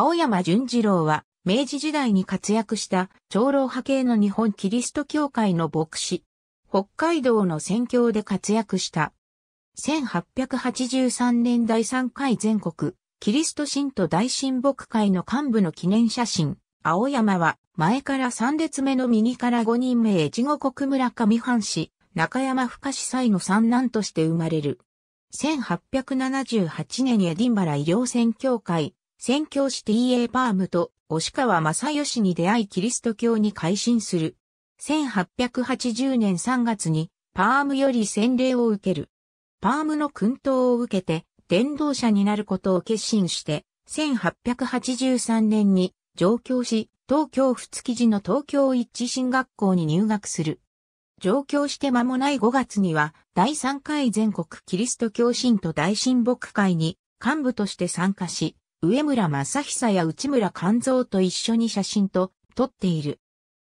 青山淳次郎は、明治時代に活躍した長老派系の日本キリスト教会の牧師。北海道の宣教で活躍した。1883年第3回全国、キリスト信徒大神牧会の幹部の記念写真。青山は、前から3列目の右から5人目越後国村上藩市、中山深司祭の三男として生まれる。1878年エディンバラ医療宣教会、宣教師 T.A. パームと押川正義に出会いキリスト教に改心する。1880年3月にパームより洗礼を受ける。パームの訓導を受けて伝道者になることを決心して、1883年に上京し、東京府築地の東京一致新学校に入学する。上京して間もない5月には、第3回全国キリスト教信徒大親睦会に幹部として参加し、上村正久や内村勘蔵と一緒に写真と撮っている。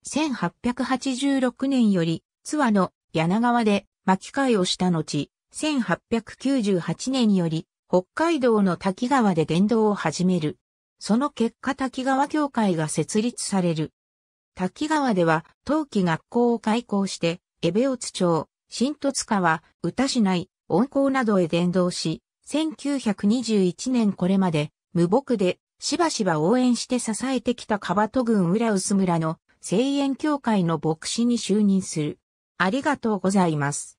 1886年より、津和の柳川で巻き替えをした後、1898年より、北海道の滝川で伝道を始める。その結果滝川協会が設立される。滝川では、冬季学校を開校して、江部津町、新戸津川、歌市内、温校などへ伝道し、1921年これまで無牧で、しばしば応援して支えてきたカバト郡浦薄村の、聖園教会の牧師に就任する。ありがとうございます。